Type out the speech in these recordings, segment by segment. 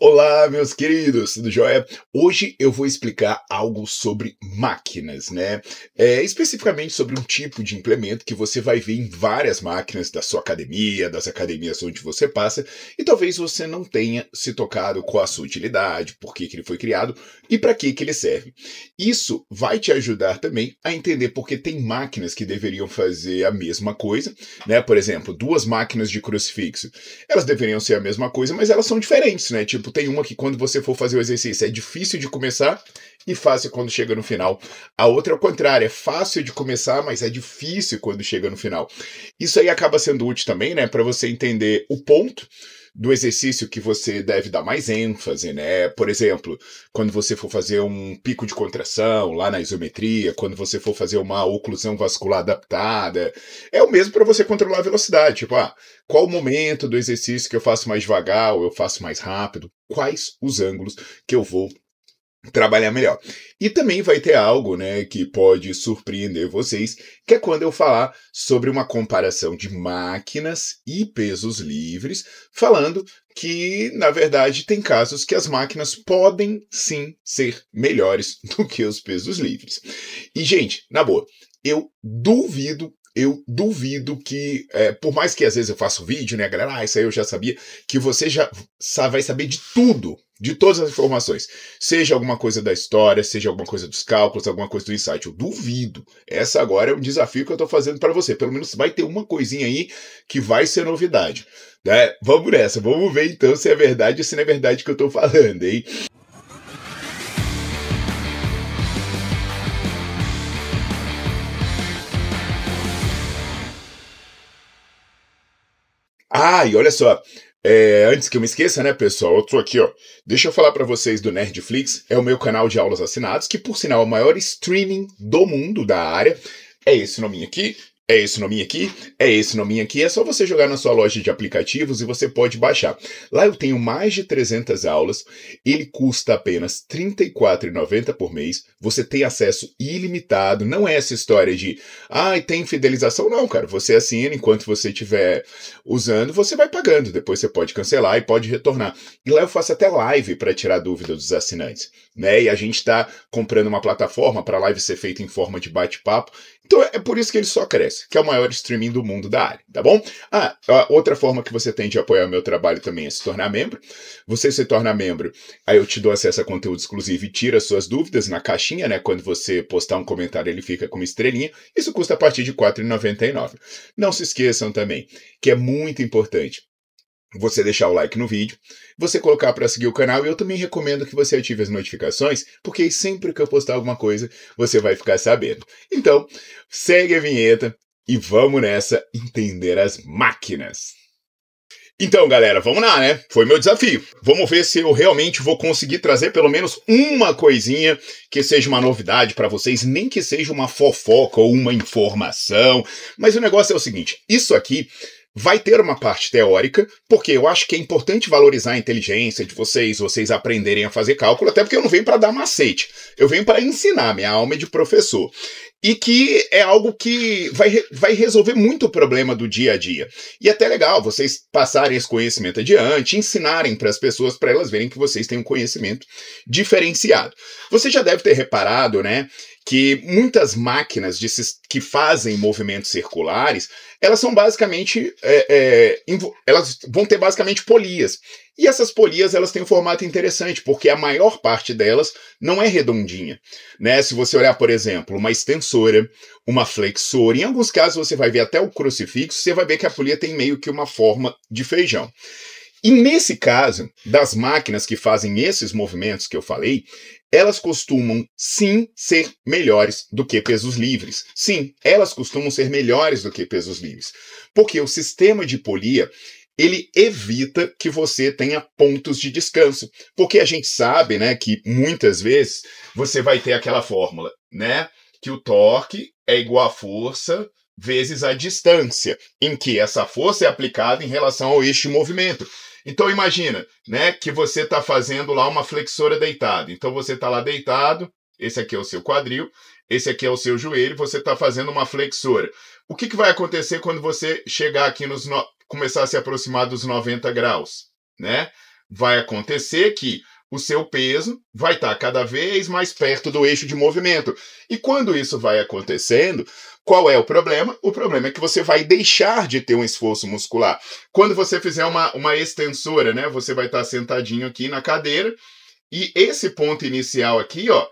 Olá, meus queridos, tudo jóia? Hoje eu vou explicar algo sobre máquinas, né? É, especificamente sobre um tipo de implemento que você vai ver em várias máquinas da sua academia, das academias onde você passa, e talvez você não tenha se tocado com a sua utilidade, por que, que ele foi criado e para que, que ele serve. Isso vai te ajudar também a entender porque tem máquinas que deveriam fazer a mesma coisa, né? Por exemplo, duas máquinas de crucifixo. Elas deveriam ser a mesma coisa, mas elas são diferentes, né? Tipo, tem uma que quando você for fazer o exercício é difícil de começar e fácil quando chega no final. A outra é o contrário, é fácil de começar, mas é difícil quando chega no final. Isso aí acaba sendo útil também, né, para você entender o ponto do exercício que você deve dar mais ênfase, né? Por exemplo, quando você for fazer um pico de contração lá na isometria, quando você for fazer uma oclusão vascular adaptada, é o mesmo para você controlar a velocidade. Tipo, ah, qual o momento do exercício que eu faço mais devagar ou eu faço mais rápido? Quais os ângulos que eu vou trabalhar melhor. E também vai ter algo, né, que pode surpreender vocês, que é quando eu falar sobre uma comparação de máquinas e pesos livres, falando que, na verdade, tem casos que as máquinas podem sim ser melhores do que os pesos livres. E gente, na boa, eu duvido eu duvido que, é, por mais que às vezes eu faça vídeo, né, galera? Ah, isso aí eu já sabia, que você já vai saber de tudo de todas as informações. Seja alguma coisa da história, seja alguma coisa dos cálculos, alguma coisa do insight. Eu duvido. Essa agora é um desafio que eu estou fazendo para você. Pelo menos vai ter uma coisinha aí que vai ser novidade. Né? Vamos nessa. Vamos ver então se é verdade ou se não é verdade que eu estou falando, hein? Ah, e olha só, é, antes que eu me esqueça, né, pessoal, eu tô aqui, ó. Deixa eu falar para vocês do Nerdflix, é o meu canal de aulas assinados, que por sinal é o maior streaming do mundo da área. É esse nominho aqui. É esse nominho aqui? É esse nominho aqui. É só você jogar na sua loja de aplicativos e você pode baixar. Lá eu tenho mais de 300 aulas. Ele custa apenas R$ 34,90 por mês. Você tem acesso ilimitado. Não é essa história de, ah, tem fidelização. Não, cara. Você assina enquanto você estiver usando, você vai pagando. Depois você pode cancelar e pode retornar. E lá eu faço até live para tirar dúvida dos assinantes. Né? E a gente está comprando uma plataforma para a live ser feita em forma de bate-papo. Então é por isso que ele só cresce, que é o maior streaming do mundo da área, tá bom? Ah, outra forma que você tem de apoiar o meu trabalho também é se tornar membro. Você se torna membro, aí eu te dou acesso a conteúdo exclusivo e tira suas dúvidas na caixinha, né? Quando você postar um comentário, ele fica com uma estrelinha. Isso custa a partir de R$ 4,99. Não se esqueçam também que é muito importante você deixar o like no vídeo, você colocar para seguir o canal e eu também recomendo que você ative as notificações, porque sempre que eu postar alguma coisa, você vai ficar sabendo. Então, segue a vinheta e vamos nessa entender as máquinas. Então, galera, vamos lá, né? Foi meu desafio. Vamos ver se eu realmente vou conseguir trazer pelo menos uma coisinha que seja uma novidade para vocês, nem que seja uma fofoca ou uma informação. Mas o negócio é o seguinte: isso aqui vai ter uma parte teórica, porque eu acho que é importante valorizar a inteligência de vocês, vocês aprenderem a fazer cálculo, até porque eu não venho para dar macete, eu venho para ensinar, minha alma é de professor. E que é algo que vai, vai resolver muito o problema do dia a dia. E é até legal vocês passarem esse conhecimento adiante, ensinarem para as pessoas, para elas verem que vocês têm um conhecimento diferenciado. Você já deve ter reparado, né, que muitas máquinas de, que fazem movimentos circulares, elas são basicamente, é, é, elas vão ter basicamente polias. E essas polias elas têm um formato interessante, porque a maior parte delas não é redondinha. Né? Se você olhar, por exemplo, uma extensora, uma flexora, em alguns casos você vai ver até o crucifixo, você vai ver que a polia tem meio que uma forma de feijão. E nesse caso, das máquinas que fazem esses movimentos que eu falei, elas costumam, sim, ser melhores do que pesos livres. Sim, elas costumam ser melhores do que pesos livres. Porque o sistema de polia, ele evita que você tenha pontos de descanso. Porque a gente sabe, né, que muitas vezes você vai ter aquela fórmula, né, que o torque é igual à força vezes a distância, em que essa força é aplicada em relação ao eixo de movimento. Então imagina, né, que você está fazendo lá uma flexora deitada. Então você está lá deitado, esse aqui é o seu quadril, esse aqui é o seu joelho, você está fazendo uma flexora. O que, que vai acontecer quando você chegar aqui nos no... começar a se aproximar dos 90 graus, né? Vai acontecer que o seu peso vai estar tá cada vez mais perto do eixo de movimento. E quando isso vai acontecendo, qual é o problema? O problema é que você vai deixar de ter um esforço muscular. Quando você fizer uma, uma extensora, né? Você vai estar tá sentadinho aqui na cadeira e esse ponto inicial aqui, ó,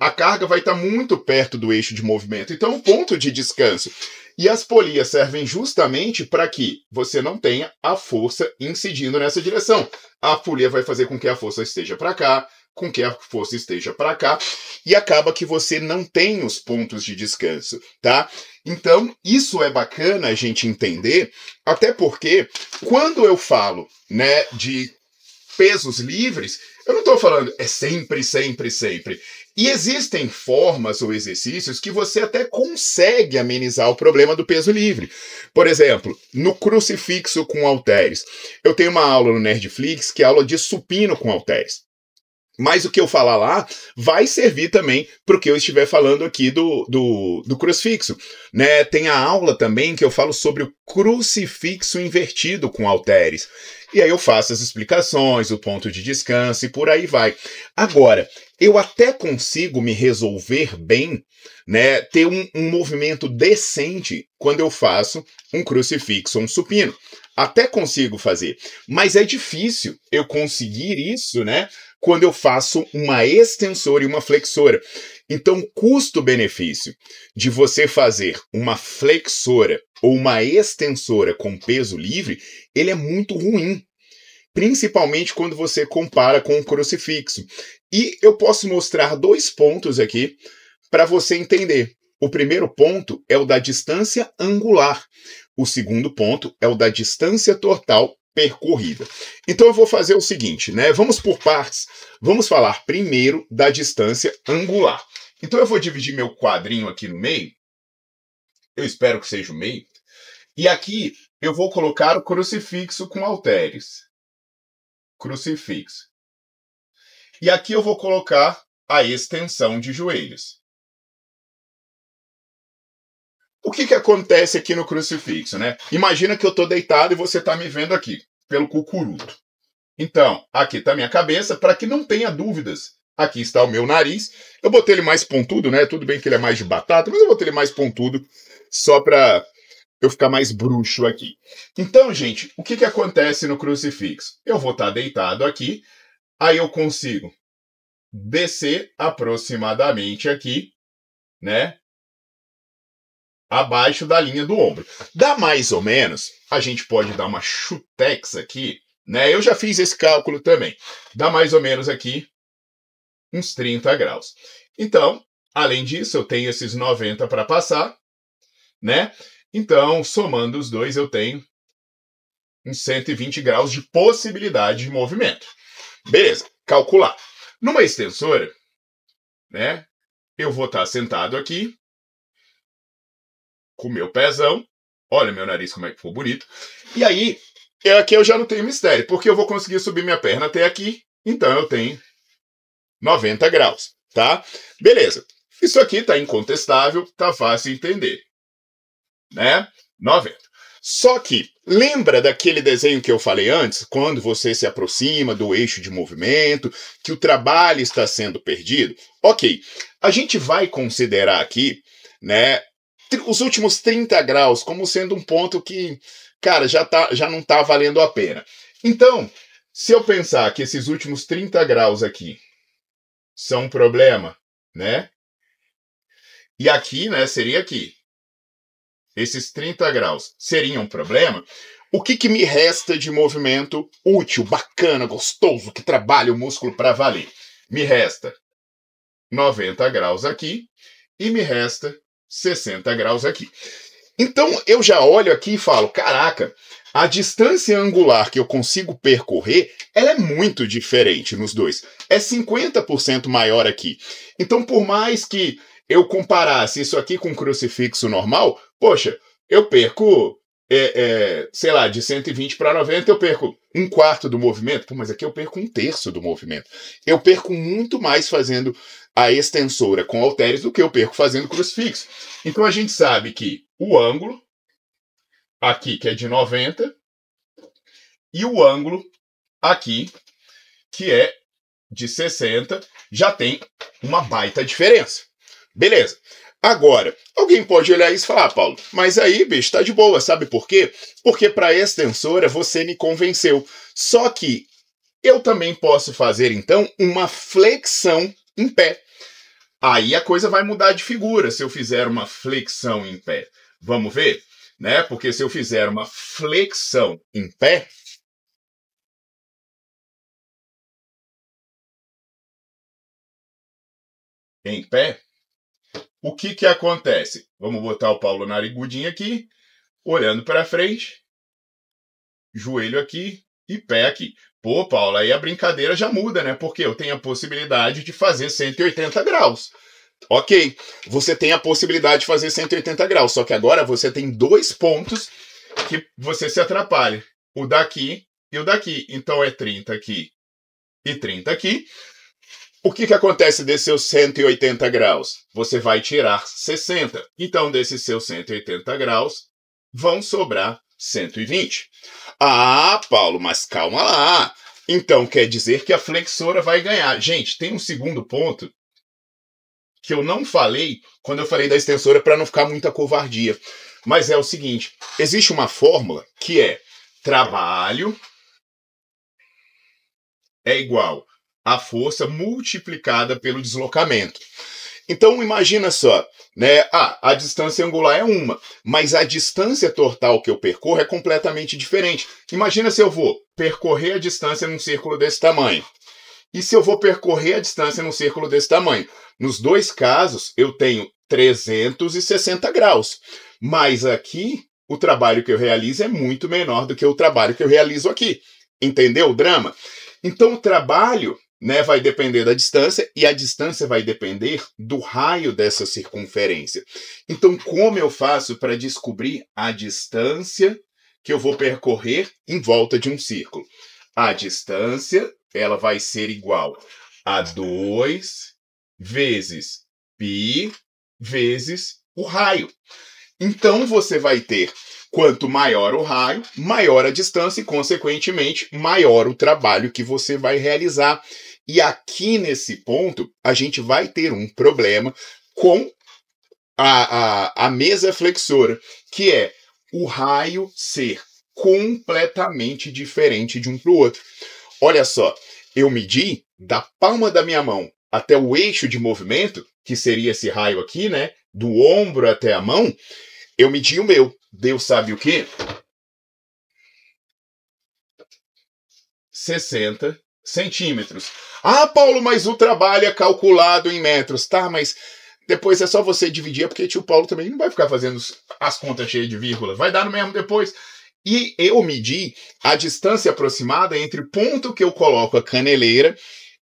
a carga vai estar tá muito perto do eixo de movimento. Então, o ponto de descanso e as polias servem justamente para que você não tenha a força incidindo nessa direção. A polia vai fazer com que a força esteja para cá, com que a força esteja para cá, e acaba que você não tem os pontos de descanso, tá? Então, isso é bacana a gente entender, até porque quando eu falo, né, de pesos livres, eu não estou falando é sempre, sempre, sempre. E existem formas ou exercícios que você até consegue amenizar o problema do peso livre. Por exemplo, no crucifixo com halteres. Eu tenho uma aula no Nerdflix que é aula de supino com halteres mas o que eu falar lá vai servir também para o que eu estiver falando aqui do, do, do, crucifixo. Né? Tem a aula também que eu falo sobre o crucifixo invertido com halteres. E aí eu faço as explicações, o ponto de descanso e por aí vai. Agora, eu até consigo me resolver bem, né? ter um, um movimento decente quando eu faço um crucifixo ou um supino. Até consigo fazer, mas é difícil eu conseguir isso, né? quando eu faço uma extensora e uma flexora. Então, custo-benefício de você fazer uma flexora ou uma extensora com peso livre, ele é muito ruim, principalmente quando você compara com o crucifixo. E eu posso mostrar dois pontos aqui para você entender. O primeiro ponto é o da distância angular. O segundo ponto é o da distância total percorrida. Então eu vou fazer o seguinte, né? Vamos por partes. Vamos falar primeiro da distância angular. Então eu vou dividir meu quadrinho aqui no meio. Eu espero que seja o meio. E aqui eu vou colocar o crucifixo com halteres. Crucifixo. E aqui eu vou colocar a extensão de joelhos. O que, que acontece aqui no crucifixo, né? Imagina que eu estou deitado e você está me vendo aqui, pelo cucuruto. Então, aqui está minha cabeça, para que não tenha dúvidas. Aqui está o meu nariz. Eu botei ele mais pontudo, né? Tudo bem que ele é mais de batata, mas eu botei ele mais pontudo só para eu ficar mais bruxo aqui. Então, gente, o que, que acontece no crucifixo? Eu vou estar tá deitado aqui, aí eu consigo descer aproximadamente aqui, né? abaixo da linha do ombro. Dá mais ou menos, a gente pode dar uma chutex aqui, né? Eu já fiz esse cálculo também. Dá mais ou menos aqui uns 30 graus. Então, além disso, eu tenho esses 90 para passar, né? Então, somando os dois, eu tenho uns 120 graus de possibilidade de movimento. Beleza, calcular. Numa extensora, né? Eu vou estar tá sentado aqui, com o meu pezão. Olha meu nariz como é que ficou bonito. E aí, é aqui eu já não tenho mistério, porque eu vou conseguir subir minha perna até aqui. Então eu tenho 90 graus, tá? Beleza. Isso aqui tá incontestável, tá fácil de entender. Né? 90. Só que, lembra daquele desenho que eu falei antes? Quando você se aproxima do eixo de movimento, que o trabalho está sendo perdido? Ok, a gente vai considerar aqui né, os últimos 30 graus como sendo um ponto que, cara, já, tá, já não tá valendo a pena. Então, se eu pensar que esses últimos 30 graus aqui são um problema, né? E aqui, né, seria aqui. Esses 30 graus seriam um problema. O que, que me resta de movimento útil, bacana, gostoso, que trabalha o músculo para valer? Me resta 90 graus aqui e me resta 60 graus aqui. Então eu já olho aqui e falo: caraca, a distância angular que eu consigo percorrer ela é muito diferente nos dois. É 50% maior aqui. Então, por mais que eu comparasse isso aqui com um crucifixo normal, poxa, eu perco, é, é, sei lá, de 120 para 90, eu perco um quarto do movimento, Pô, mas aqui eu perco um terço do movimento. Eu perco muito mais fazendo a extensora com halteres do que eu perco fazendo crucifixo. Então a gente sabe que o ângulo, aqui que é de 90, e o ângulo aqui, que é de 60, já tem uma baita diferença. Beleza. Agora, alguém pode olhar isso e falar, ah, Paulo, mas aí, bicho, tá de boa, sabe por quê? Porque para a extensora você me convenceu. Só que eu também posso fazer, então, uma flexão em pé. Aí a coisa vai mudar de figura se eu fizer uma flexão em pé. Vamos ver? Né? Porque se eu fizer uma flexão em pé, em pé, o que que acontece? Vamos botar o Paulo narigudinho aqui, olhando para frente, joelho aqui e pé aqui. Pô, Paula, aí a brincadeira já muda, né? Porque eu tenho a possibilidade de fazer 180 graus. Ok, você tem a possibilidade de fazer 180 graus, só que agora você tem dois pontos que você se atrapalha: o daqui e o daqui. Então é 30 aqui e 30 aqui. O que, que acontece desses seus 180 graus? Você vai tirar 60. Então, desses seus 180 graus, vão sobrar 120. Ah, Paulo, mas calma lá. Então quer dizer que a flexora vai ganhar. Gente, tem um segundo ponto que eu não falei quando eu falei da extensora para não ficar muita covardia. Mas é o seguinte: existe uma fórmula que é trabalho é igual a força multiplicada pelo deslocamento. Então imagina só, né? Ah, a distância angular é uma, mas a distância total que eu percorro é completamente diferente. Imagina se eu vou percorrer a distância num círculo desse tamanho. E se eu vou percorrer a distância num círculo desse tamanho? Nos dois casos, eu tenho 360 graus. Mas aqui, o trabalho que eu realizo é muito menor do que o trabalho que eu realizo aqui. Entendeu o drama? Então, o trabalho né, vai depender da distância e a distância vai depender do raio dessa circunferência. Então, como eu faço para descobrir a distância que eu vou percorrer em volta de um círculo? A distância, ela vai ser igual a 2 vezes π vezes o raio. Então você vai ter quanto maior o raio, maior a distância e, consequentemente, maior o trabalho que você vai realizar. E aqui nesse ponto, a gente vai ter um problema com a, a, a mesa flexora, que é o raio ser completamente diferente de um para o outro. Olha só, eu medi da palma da minha mão até o eixo de movimento, que seria esse raio aqui, né? Do ombro até a mão, eu medi o meu. Deus sabe o quê? 60 centímetros. Ah, Paulo, mas o trabalho é calculado em metros, tá? Mas depois é só você dividir, é porque tio Paulo também não vai ficar fazendo as contas cheias de vírgula, vai dar no mesmo depois. E eu medi a distância aproximada entre o ponto que eu coloco a caneleira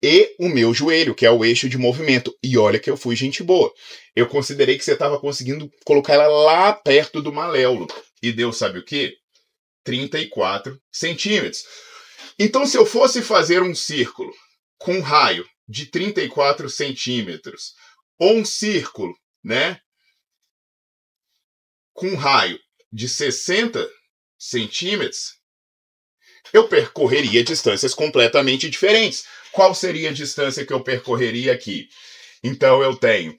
e o meu joelho, que é o eixo de movimento. E olha que eu fui gente boa. Eu considerei que você estava conseguindo colocar ela lá perto do maléolo. E deu, sabe o quê? 34 centímetros. Então, se eu fosse fazer um círculo com raio de 34 centímetros, ou um círculo, né, com raio de 60 centímetros, eu percorreria distâncias completamente diferentes. Qual seria a distância que eu percorreria aqui? Então, eu tenho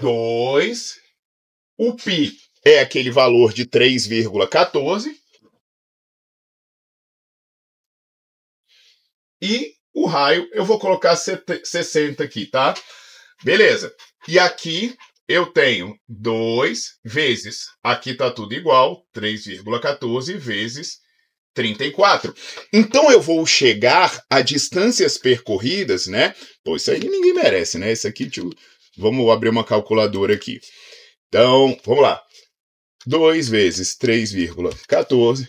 2, o π é aquele valor de 3,14, E o raio, eu vou colocar 60 aqui, tá? Beleza. E aqui eu tenho 2 vezes, aqui está tudo igual, 3,14 vezes 34. Então eu vou chegar a distâncias percorridas, né? Pô, isso aí ninguém merece, né? Isso aqui, tipo, vamos abrir uma calculadora aqui. Então, vamos lá. 2 vezes 3,14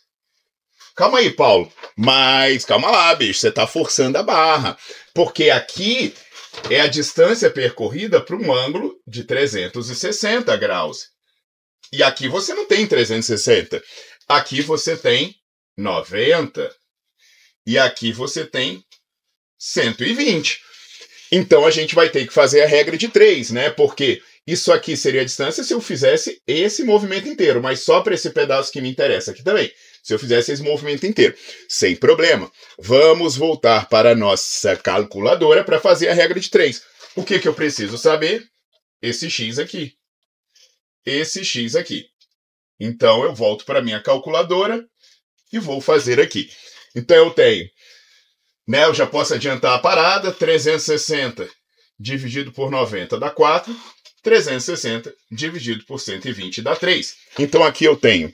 Calma aí, Paulo. Mas calma lá, bicho, você está forçando a barra. Porque aqui é a distância percorrida para um ângulo de 360 graus. E aqui você não tem 360. Aqui você tem 90. E aqui você tem 120. Então a gente vai ter que fazer a regra de 3, né? Porque isso aqui seria a distância se eu fizesse esse movimento inteiro, mas só para esse pedaço que me interessa aqui também se eu fizesse esse movimento inteiro. Sem problema. Vamos voltar para a nossa calculadora para fazer a regra de 3. O que, que eu preciso saber? Esse x aqui. Esse x aqui. Então, eu volto para a minha calculadora e vou fazer aqui. Então, eu tenho, né, eu já posso adiantar a parada, 360 dividido por 90 dá 4, 360 dividido por 120 dá 3. Então, aqui eu tenho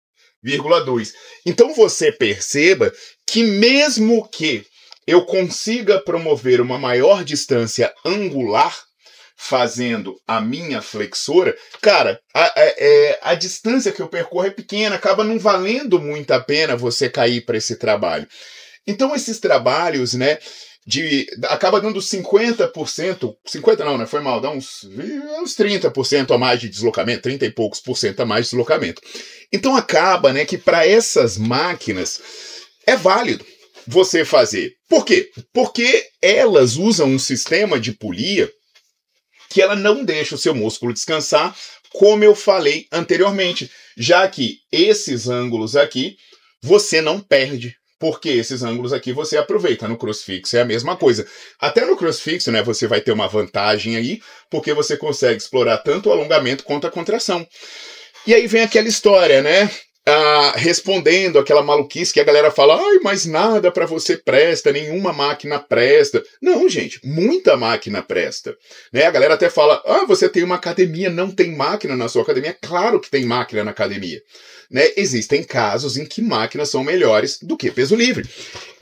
0,2. Então você perceba que mesmo que eu consiga promover uma maior distância angular fazendo a minha flexora, cara, a, a, é, a, distância que eu percorro é pequena, acaba não valendo muito a pena você cair para esse trabalho. Então esses trabalhos, né, de acaba dando 50%, 50 não, né? Foi mal, dá uns, uns 30% a mais de deslocamento, 30 e poucos por cento a mais de deslocamento. Então acaba, né, que para essas máquinas é válido você fazer. Por quê? Porque elas usam um sistema de polia que ela não deixa o seu músculo descansar, como eu falei anteriormente, já que esses ângulos aqui você não perde porque esses ângulos aqui você aproveita. No crucifixo é a mesma coisa. Até no crucifixo, né, você vai ter uma vantagem aí, porque você consegue explorar tanto o alongamento quanto a contração. E aí vem aquela história, né? ah, respondendo aquela maluquice que a galera fala: ai, mas nada para você presta, nenhuma máquina presta. Não, gente, muita máquina presta. Né? A galera até fala: ah, você tem uma academia, não tem máquina na sua academia? Claro que tem máquina na academia. Né? Existem casos em que máquinas são melhores do que peso livre.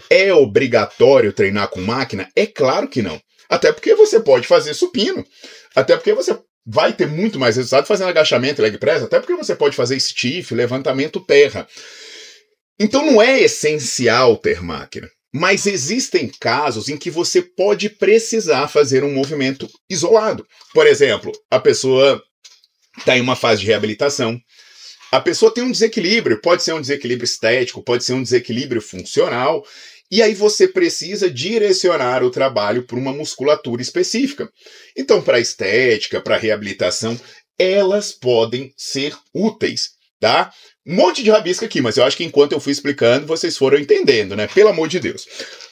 É obrigatório treinar com máquina? É claro que não. Até porque você pode fazer supino. Até porque você vai ter muito mais resultado fazendo agachamento, leg press, até porque você pode fazer stiff, levantamento terra. Então não é essencial ter máquina, mas existem casos em que você pode precisar fazer um movimento isolado. Por exemplo, a pessoa está em uma fase de reabilitação, a pessoa tem um desequilíbrio, pode ser um desequilíbrio estético, pode ser um desequilíbrio funcional, e aí você precisa direcionar o trabalho para uma musculatura específica. Então, para estética, para reabilitação, elas podem ser úteis, tá? Um monte de rabisca aqui, mas eu acho que enquanto eu fui explicando, vocês foram entendendo, né? Pelo amor de Deus.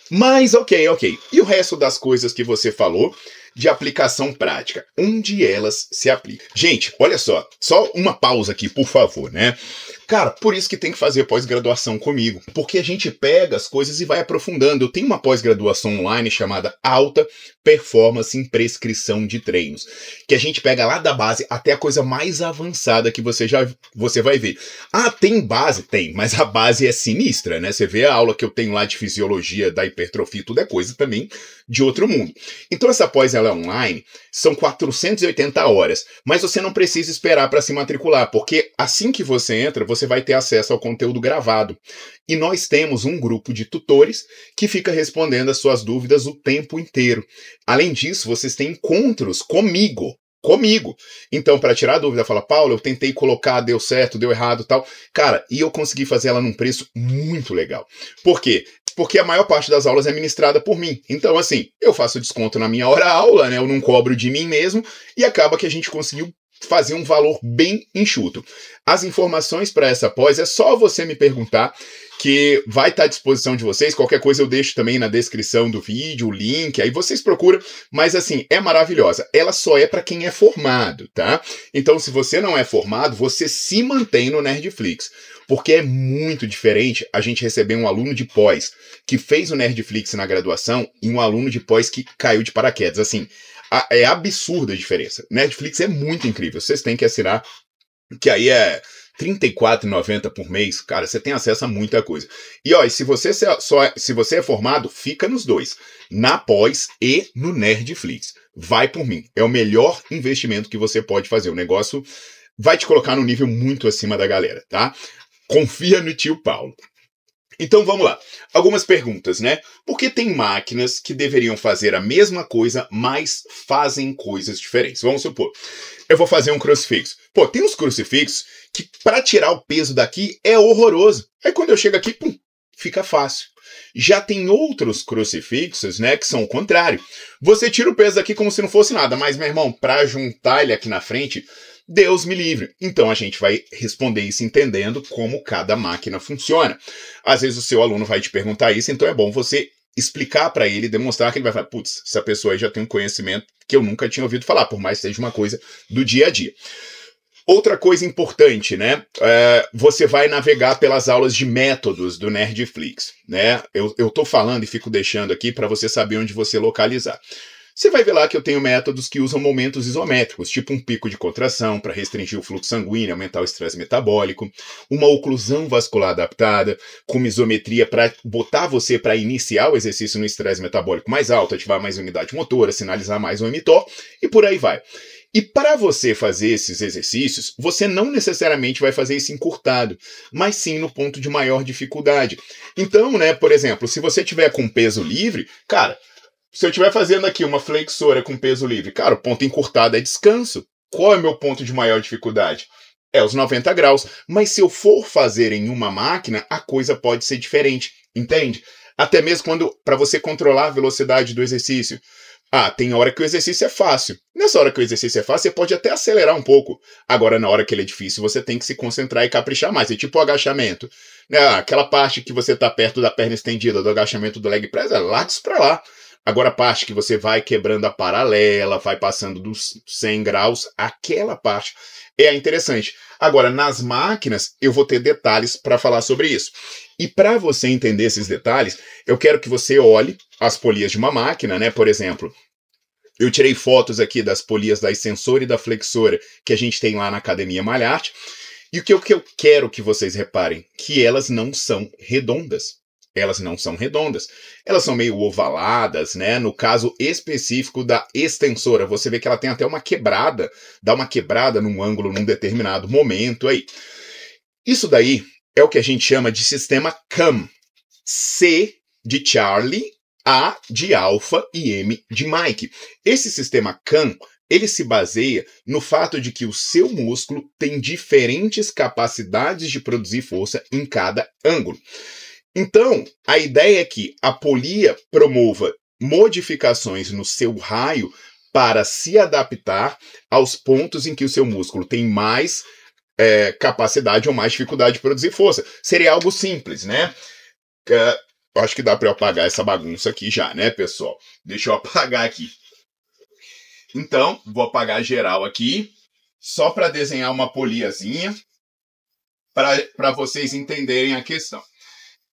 Mas ok, ok. E o resto das coisas que você falou de aplicação prática? Onde elas se aplicam? Gente, olha só, só uma pausa aqui, por favor, né? Cara, por isso que tem que fazer pós-graduação comigo, porque a gente pega as coisas e vai aprofundando. Eu tenho uma pós-graduação online chamada Alta Performance em Prescrição de Treinos, que a gente pega lá da base até a coisa mais avançada que você já você vai ver. Ah, tem base? Tem, mas a base é sinistra, né? Você vê a aula que eu tenho lá de fisiologia da hipertrofia, tudo é coisa também de outro mundo. Então essa pós ela é online, são 480 horas, mas você não precisa esperar para se matricular, porque Assim que você entra, você vai ter acesso ao conteúdo gravado. E nós temos um grupo de tutores que fica respondendo as suas dúvidas o tempo inteiro. Além disso, vocês têm encontros comigo. Comigo. Então, para tirar a dúvida, fala, Paulo, eu tentei colocar, deu certo, deu errado tal. Cara, e eu consegui fazer ela num preço muito legal. Por quê? porque a maior parte das aulas é ministrada por mim. Então, assim, eu faço desconto na minha hora aula, né? Eu não cobro de mim mesmo e acaba que a gente conseguiu fazer um valor bem enxuto. As informações para essa pós é só você me perguntar que vai estar tá à disposição de vocês. Qualquer coisa eu deixo também na descrição do vídeo, o link, aí vocês procuram. Mas assim, é maravilhosa. Ela só é para quem é formado, tá? Então, se você não é formado, você se mantém no Nerdflix. Porque é muito diferente a gente receber um aluno de pós que fez o Nerdflix na graduação e um aluno de pós que caiu de paraquedas. Assim, é absurda a diferença. Netflix é muito incrível. Vocês têm que assinar, que aí é R$ 34,90 por mês. Cara, você tem acesso a muita coisa. E ó, e se você só é, se você é formado, fica nos dois, na Pós e no Nerdflix. Vai por mim. É o melhor investimento que você pode fazer. O negócio vai te colocar no nível muito acima da galera, tá? Confia no tio Paulo. Então vamos lá. Algumas perguntas, né? Por que tem máquinas que deveriam fazer a mesma coisa, mas fazem coisas diferentes? Vamos supor, eu vou fazer um crucifixo. Pô, tem uns crucifixos que para tirar o peso daqui é horroroso. Aí quando eu chego aqui, pum, fica fácil. Já tem outros crucifixos, né, que são o contrário. Você tira o peso daqui como se não fosse nada, mas meu irmão, para juntar ele aqui na frente, Deus me livre. Então a gente vai responder isso entendendo como cada máquina funciona. Às vezes o seu aluno vai te perguntar isso, então é bom você explicar para ele, demonstrar que ele vai falar, putz, essa pessoa aí já tem um conhecimento que eu nunca tinha ouvido falar, por mais que seja uma coisa do dia a dia. Outra coisa importante, né? É, você vai navegar pelas aulas de métodos do Nerdflix, né? Eu, eu tô falando e fico deixando aqui para você saber onde você localizar. Você vai ver lá que eu tenho métodos que usam momentos isométricos, tipo um pico de contração para restringir o fluxo sanguíneo, aumentar o estresse metabólico, uma oclusão vascular adaptada, com isometria para botar você para iniciar o exercício no estresse metabólico mais alto, ativar mais unidade motora, sinalizar mais um mTOR e por aí vai. E para você fazer esses exercícios, você não necessariamente vai fazer isso encurtado, mas sim no ponto de maior dificuldade. Então, né, por exemplo, se você tiver com peso livre, cara, se eu estiver fazendo aqui uma flexora com peso livre, cara, o ponto encurtado é descanso. Qual é o meu ponto de maior dificuldade? É os 90 graus. Mas se eu for fazer em uma máquina, a coisa pode ser diferente, entende? Até mesmo quando para você controlar a velocidade do exercício. Ah, tem hora que o exercício é fácil. Nessa hora que o exercício é fácil, você pode até acelerar um pouco. Agora, na hora que ele é difícil, você tem que se concentrar e caprichar mais. É tipo o agachamento. Ah, aquela parte que você está perto da perna estendida, do agachamento do leg press, é larga para lá. Agora, a parte que você vai quebrando a paralela, vai passando dos 100 graus, aquela parte é interessante. Agora, nas máquinas, eu vou ter detalhes para falar sobre isso. E para você entender esses detalhes, eu quero que você olhe as polias de uma máquina, né? Por exemplo, eu tirei fotos aqui das polias da extensora e da flexora que a gente tem lá na Academia Malharte. E o que eu, que eu quero que vocês reparem? Que elas não são redondas. Elas não são redondas, elas são meio ovaladas, né? No caso específico da extensora, você vê que ela tem até uma quebrada, dá uma quebrada num ângulo num determinado momento aí. Isso daí é o que a gente chama de sistema CAM. C de Charlie, A de Alpha e M de Mike. Esse sistema CAM ele se baseia no fato de que o seu músculo tem diferentes capacidades de produzir força em cada ângulo. Então, a ideia é que a polia promova modificações no seu raio para se adaptar aos pontos em que o seu músculo tem mais é, capacidade ou mais dificuldade de produzir força. Seria algo simples, né? É, acho que dá para eu apagar essa bagunça aqui já, né, pessoal? Deixa eu apagar aqui. Então, vou apagar geral aqui, só para desenhar uma poliazinha, para vocês entenderem a questão.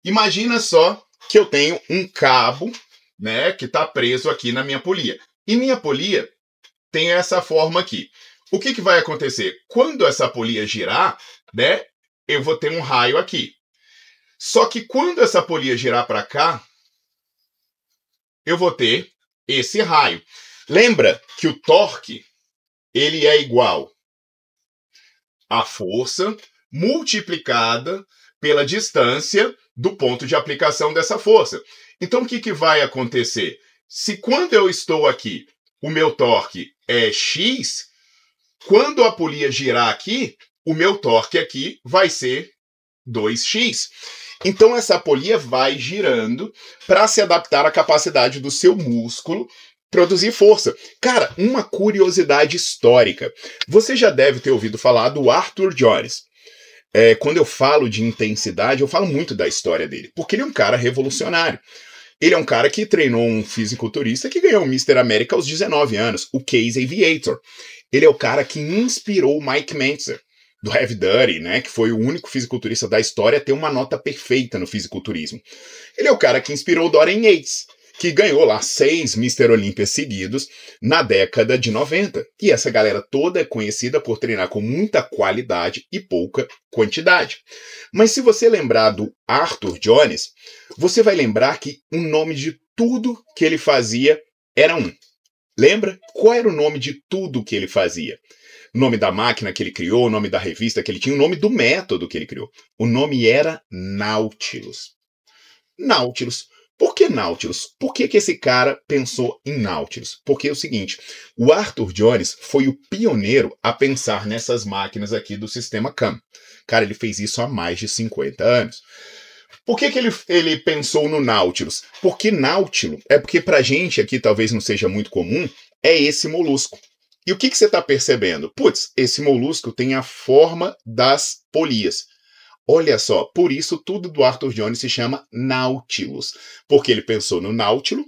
Imagina só que eu tenho um cabo, né, que está preso aqui na minha polia. E minha polia tem essa forma aqui. O que, que vai acontecer? Quando essa polia girar, né, eu vou ter um raio aqui. Só que quando essa polia girar para cá, eu vou ter esse raio. Lembra que o torque ele é igual à força multiplicada pela distância do ponto de aplicação dessa força. Então, o que, que vai acontecer? Se quando eu estou aqui, o meu torque é X, quando a polia girar aqui, o meu torque aqui vai ser 2x. Então essa polia vai girando para se adaptar à capacidade do seu músculo produzir força. Cara, uma curiosidade histórica. Você já deve ter ouvido falar do Arthur Jones é, quando eu falo de intensidade, eu falo muito da história dele, porque ele é um cara revolucionário. Ele é um cara que treinou um fisiculturista que ganhou o Mr. América aos 19 anos, o Case Aviator. Ele é o cara que inspirou o Mike Mentzer, do Heavy Duty, né, que foi o único fisiculturista da história a ter uma nota perfeita no fisiculturismo. Ele é o cara que inspirou Dorian Yates, que ganhou lá seis Mr. Olímpia seguidos na década de 90. E essa galera toda é conhecida por treinar com muita qualidade e pouca quantidade. Mas se você lembrar do Arthur Jones, você vai lembrar que o nome de tudo que ele fazia era um. Lembra? Qual era o nome de tudo que ele fazia? O nome da máquina que ele criou, o nome da revista que ele tinha, o nome do método que ele criou. O nome era Nautilus. Nautilus. Por que Nautilus? Por que, que esse cara pensou em Nautilus? Porque é o seguinte, o Arthur Jones foi o pioneiro a pensar nessas máquinas aqui do sistema CAM. Cara, ele fez isso há mais de 50 anos. Por que, que ele, ele pensou no Nautilus? Porque Nautilus, é porque para gente aqui talvez não seja muito comum, é esse molusco. E o que, que você está percebendo? Putz, esse molusco tem a forma das polias. Olha só, por isso tudo do Arthur Jones se chama Nautilus, porque ele pensou no Náutilo,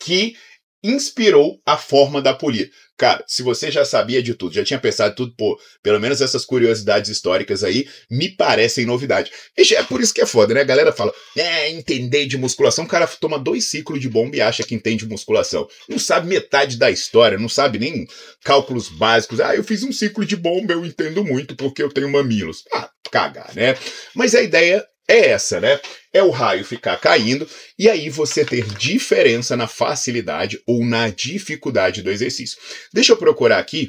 que inspirou a forma da polir, Cara, se você já sabia de tudo, já tinha pensado tudo, pô, pelo menos essas curiosidades históricas aí me parecem novidade. E já é por isso que é foda, né? A galera fala, é, entender de musculação, o cara toma dois ciclos de bomba e acha que entende musculação. Não sabe metade da história, não sabe nem cálculos básicos. Ah, eu fiz um ciclo de bomba, eu entendo muito porque eu tenho mamilos. Ah, cagar, né? Mas a ideia é essa, né? É o raio ficar caindo e aí você ter diferença na facilidade ou na dificuldade do exercício. Deixa eu procurar aqui,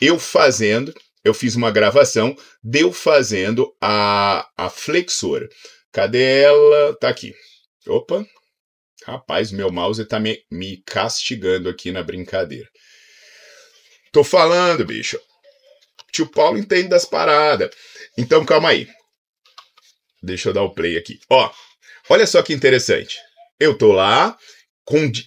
eu fazendo, eu fiz uma gravação de eu fazendo a, a flexora. Cadê ela? Tá aqui. Opa, rapaz, meu mouse tá me, me castigando aqui na brincadeira. Tô falando, bicho. Tio Paulo entende das paradas. Então calma aí. Deixa eu dar o play aqui. Ó, olha só que interessante. Eu tô lá,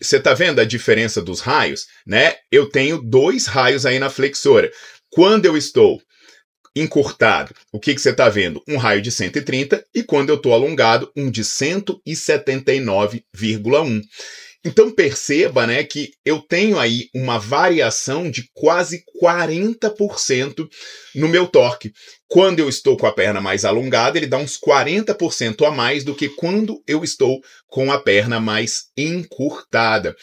você tá vendo a diferença dos raios, né? Eu tenho dois raios aí na flexora. Quando eu estou encurtado, o que que você tá vendo? Um raio de 130 e quando eu tô alongado, um de 179,1. Então perceba né, que eu tenho aí uma variação de quase 40% no meu torque. Quando eu estou com a perna mais alongada, ele dá uns 40% a mais do que quando eu estou com a perna mais encurtada.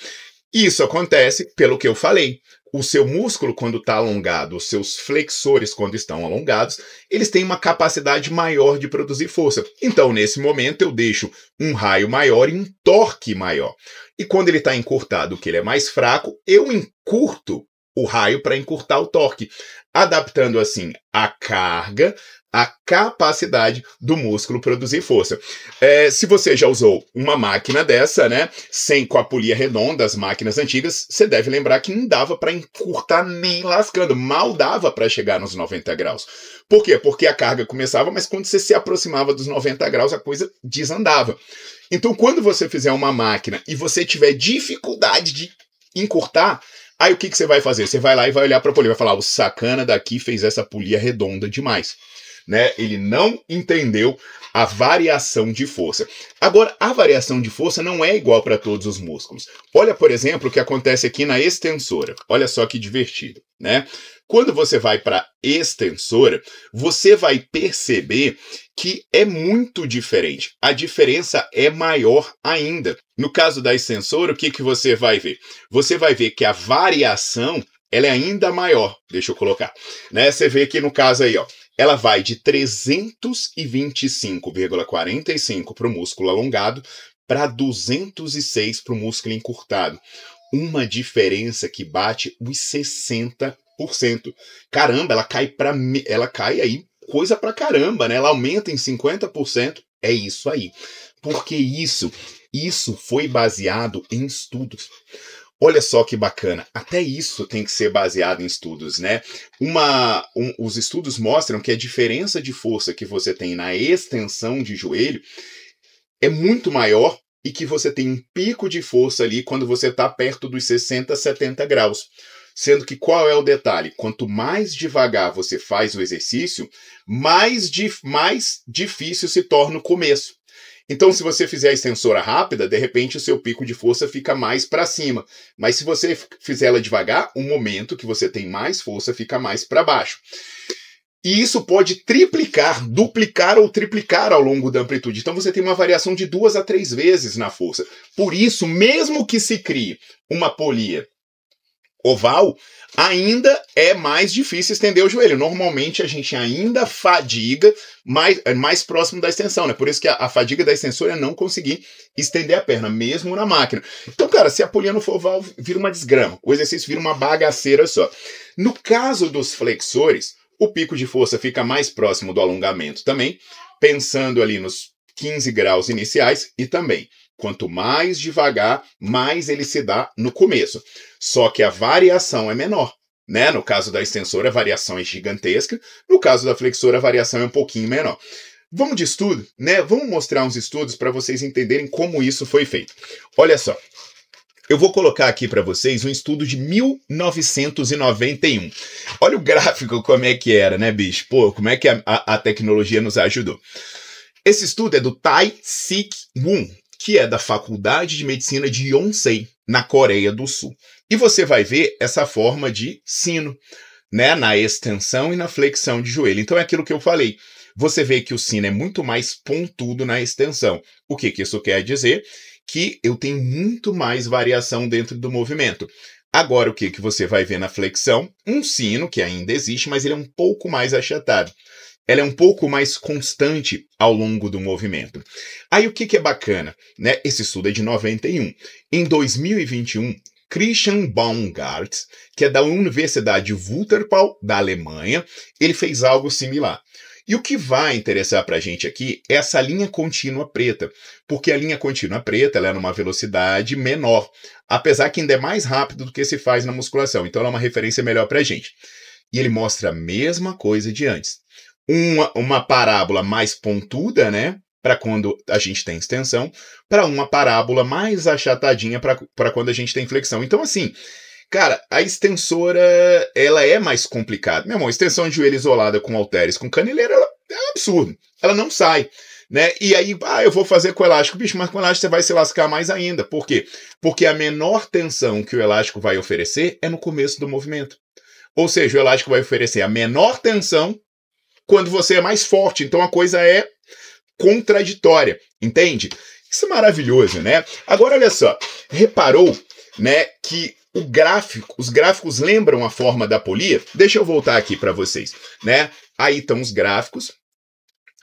Isso acontece pelo que eu falei o seu músculo, quando está alongado, os seus flexores, quando estão alongados, eles têm uma capacidade maior de produzir força. Então, nesse momento, eu deixo um raio maior e um torque maior. E quando ele está encurtado, que ele é mais fraco, eu encurto o raio para encurtar o torque adaptando assim a carga a capacidade do músculo produzir força. É, se você já usou uma máquina dessa, né, sem com a polia redonda, as máquinas antigas, você deve lembrar que não dava para encurtar nem lascando, mal dava para chegar nos 90 graus. Por quê? Porque a carga começava, mas quando você se aproximava dos 90 graus, a coisa desandava. Então, quando você fizer uma máquina e você tiver dificuldade de encurtar, Aí o que, que você vai fazer? Você vai lá e vai olhar para a polia, vai falar: ah, o sacana daqui fez essa polia redonda demais. Né? Ele não entendeu a variação de força. Agora, a variação de força não é igual para todos os músculos. Olha, por exemplo, o que acontece aqui na extensora. Olha só que divertido, né? Quando você vai para extensora, você vai perceber que é muito diferente. A diferença é maior ainda. No caso da extensora, o que, que você vai ver? Você vai ver que a variação ela é ainda maior. Deixa eu colocar. Né? Você vê que no caso aí, ó, ela vai de 325,45 para o músculo alongado para 206 para o músculo encurtado. Uma diferença que bate os 60%. Caramba, ela cai para ela cai aí coisa pra caramba, né? Ela aumenta em 50%. É isso aí. Porque isso, isso foi baseado em estudos. Olha só que bacana. Até isso tem que ser baseado em estudos, né? Uma, um, os estudos mostram que a diferença de força que você tem na extensão de joelho é muito maior e que você tem um pico de força ali quando você está perto dos 60, 70 graus. Sendo que qual é o detalhe? Quanto mais devagar você faz o exercício, mais, dif mais difícil se torna o começo. Então, se você fizer a extensora rápida, de repente o seu pico de força fica mais para cima. Mas se você fizer ela devagar, o momento que você tem mais força fica mais para baixo. E isso pode triplicar, duplicar ou triplicar ao longo da amplitude. Então você tem uma variação de duas a três vezes na força. Por isso, mesmo que se crie uma polia oval, ainda é mais difícil estender o joelho. Normalmente a gente ainda fadiga mais, é, mais próximo da extensão, né? Por isso que a, a fadiga da extensora é não conseguir estender a perna, mesmo na máquina. Então, cara, se a polia não for oval, vira uma desgrama. O exercício vira uma bagaceira só. No caso dos flexores, o pico de força fica mais próximo do alongamento também, pensando ali nos 15 graus iniciais e também Quanto mais devagar, mais ele se dá no começo. Só que a variação é menor. Né? No caso da extensora, a variação é gigantesca. No caso da flexora, a variação é um pouquinho menor. Vamos de estudo, né? Vamos mostrar uns estudos para vocês entenderem como isso foi feito. Olha só. Eu vou colocar aqui para vocês um estudo de 1991. Olha o gráfico como é que era, né, bicho? Pô, como é que a, a, a tecnologia nos ajudou. Esse estudo é do Tai Sik Woon, que é da Faculdade de Medicina de Yonsei, na Coreia do Sul. E você vai ver essa forma de sino, né, na extensão e na flexão de joelho. Então é aquilo que eu falei. Você vê que o sino é muito mais pontudo na extensão. O que, que isso quer dizer? Que eu tenho muito mais variação dentro do movimento. Agora, o que, que você vai ver na flexão? Um sino que ainda existe, mas ele é um pouco mais achatado ela é um pouco mais constante ao longo do movimento. Aí o que, que é bacana? Né? Esse estudo é de 91. Em 2021, Christian Baumgart, que é da Universidade Wuppertal, da Alemanha, ele fez algo similar. E o que vai interessar para a gente aqui é essa linha contínua preta, porque a linha contínua preta ela é numa velocidade menor, apesar que ainda é mais rápido do que se faz na musculação, então ela é uma referência melhor para a gente. E ele mostra a mesma coisa de antes uma, uma parábola mais pontuda, né? Para quando a gente tem extensão, para uma parábola mais achatadinha para quando a gente tem flexão. Então, assim, Cara, a extensora, ela é mais complicada. Meu irmão, extensão de joelho isolada com halteres, com caneleira, ela, é um absurdo. Ela não sai, né? E aí, ah, eu vou fazer com elástico. Bicho, mas com elástico você vai se lascar mais ainda. Por quê? Porque a menor tensão que o elástico vai oferecer é no começo do movimento. Ou seja, o elástico vai oferecer a menor tensão quando você é mais forte. Então a coisa é contraditória, entende? Isso é maravilhoso, né? Agora olha só, reparou, né, que o gráfico, os gráficos lembram a forma da polia? Deixa eu voltar aqui para vocês, né? Aí estão os gráficos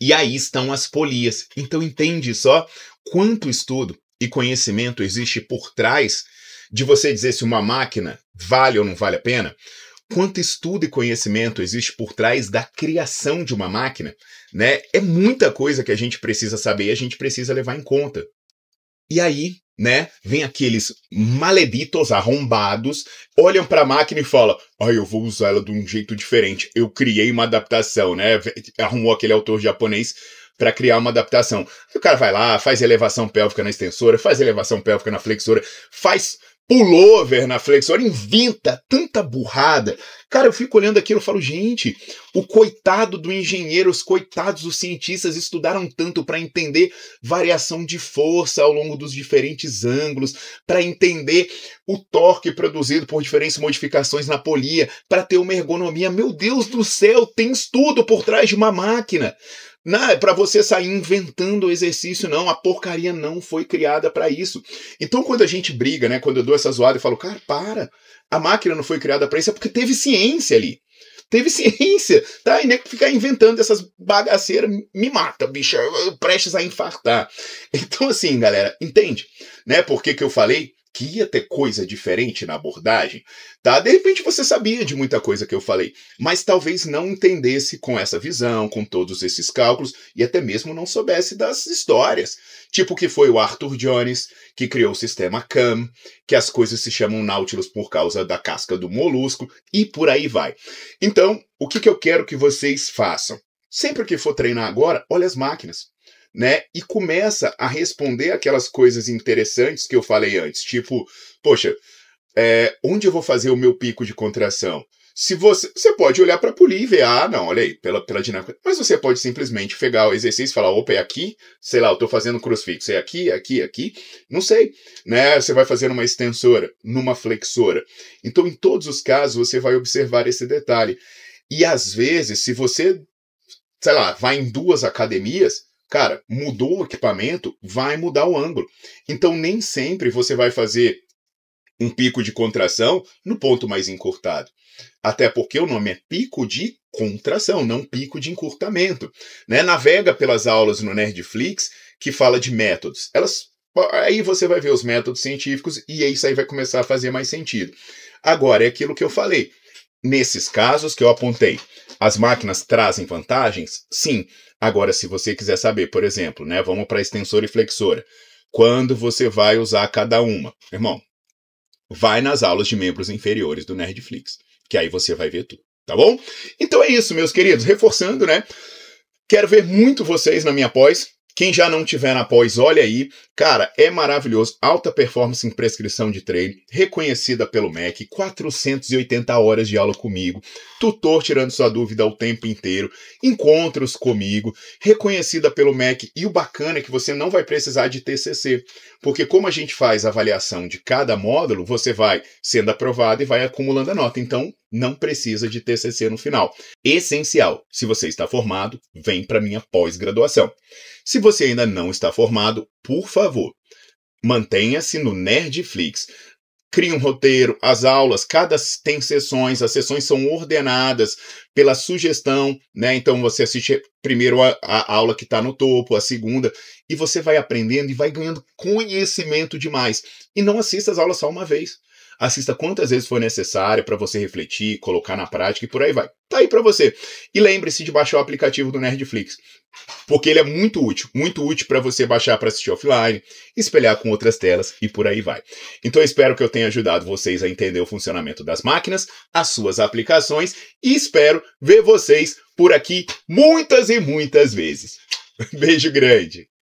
e aí estão as polias. Então entende só quanto estudo e conhecimento existe por trás de você dizer se uma máquina vale ou não vale a pena, quanto estudo e conhecimento existe por trás da criação de uma máquina, né? É muita coisa que a gente precisa saber, e a gente precisa levar em conta. E aí, né? Vem aqueles maleditos arrombados, olham para a máquina e falam: "Ah, eu vou usar ela de um jeito diferente. Eu criei uma adaptação, né? Arrumou aquele autor japonês para criar uma adaptação. O cara vai lá, faz elevação pélvica na extensora, faz elevação pélvica na flexora, faz pullover na flexora, inventa tanta burrada. Cara, eu fico olhando aquilo e falo, gente, o coitado do engenheiro, os coitados dos cientistas estudaram tanto para entender variação de força ao longo dos diferentes ângulos, para entender o torque produzido por diferentes modificações na polia, para ter uma ergonomia. Meu Deus do céu, tem estudo por trás de uma máquina. É para você sair inventando o exercício, não. A porcaria não foi criada para isso. Então, quando a gente briga, né, quando eu dou essa zoada e falo, cara, para, a máquina não foi criada para isso, é porque teve ciência ali. Teve ciência, tá? E nem ficar inventando essas bagaceiras me mata, bicha, prestes a infartar. Então, assim, galera, entende? Né, por que, que eu falei que ia ter coisa diferente na abordagem, tá? De repente você sabia de muita coisa que eu falei, mas talvez não entendesse com essa visão, com todos esses cálculos e até mesmo não soubesse das histórias. Tipo que foi o Arthur Jones que criou o sistema CAM, que as coisas se chamam Nautilus por causa da casca do molusco e por aí vai. Então, o que, que eu quero que vocês façam? Sempre que for treinar agora, olha as máquinas né? E começa a responder aquelas coisas interessantes que eu falei antes, tipo, poxa, é, onde eu vou fazer o meu pico de contração? Se você, você pode olhar para a polia e ver, ah, não, olha aí, pela, pela dinâmica. Mas você pode simplesmente pegar o exercício e falar, opa, é aqui, sei lá, eu estou fazendo crucifixo, é aqui, é aqui, é aqui, não sei, né? Você vai fazer uma extensora, numa flexora. Então, em todos os casos, você vai observar esse detalhe. E às vezes, se você, sei lá, vai em duas academias, Cara, mudou o equipamento, vai mudar o ângulo. Então nem sempre você vai fazer um pico de contração no ponto mais encurtado. Até porque o nome é pico de contração, não pico de encurtamento. Né? Navega pelas aulas no Nerdflix que fala de métodos. Elas aí você vai ver os métodos científicos e isso aí vai começar a fazer mais sentido. Agora é aquilo que eu falei. Nesses casos que eu apontei, as máquinas trazem vantagens? Sim, Agora, se você quiser saber, por exemplo, né, vamos para extensora e flexora. Quando você vai usar cada uma? Irmão, vai nas aulas de membros inferiores do Nerdflix, que aí você vai ver tudo, tá bom? Então é isso, meus queridos. Reforçando, né? Quero ver muito vocês na minha pós. Quem já não tiver na pós, olha aí. Cara, é maravilhoso. Alta performance em prescrição de treino, reconhecida pelo MEC, 480 horas de aula comigo, tutor tirando sua dúvida o tempo inteiro, encontros comigo, reconhecida pelo MEC. E o bacana é que você não vai precisar de TCC, porque como a gente faz a avaliação de cada módulo, você vai sendo aprovado e vai acumulando a nota. Então, não precisa de TCC no final. Essencial. Se você está formado, vem para minha pós-graduação. Se você ainda não está formado, por favor, mantenha-se no Nerdflix. Crie um roteiro, as aulas, cada tem sessões, as sessões são ordenadas pela sugestão, né? Então você assiste primeiro a, a aula que está no topo, a segunda, e você vai aprendendo e vai ganhando conhecimento demais. E não assista as aulas só uma vez assista quantas vezes for necessário para você refletir, colocar na prática e por aí vai. Tá aí para você. E lembre-se de baixar o aplicativo do Nerdflix, porque ele é muito útil, muito útil para você baixar para assistir offline, espelhar com outras telas e por aí vai. Então eu espero que eu tenha ajudado vocês a entender o funcionamento das máquinas, as suas aplicações e espero ver vocês por aqui muitas e muitas vezes. Beijo grande.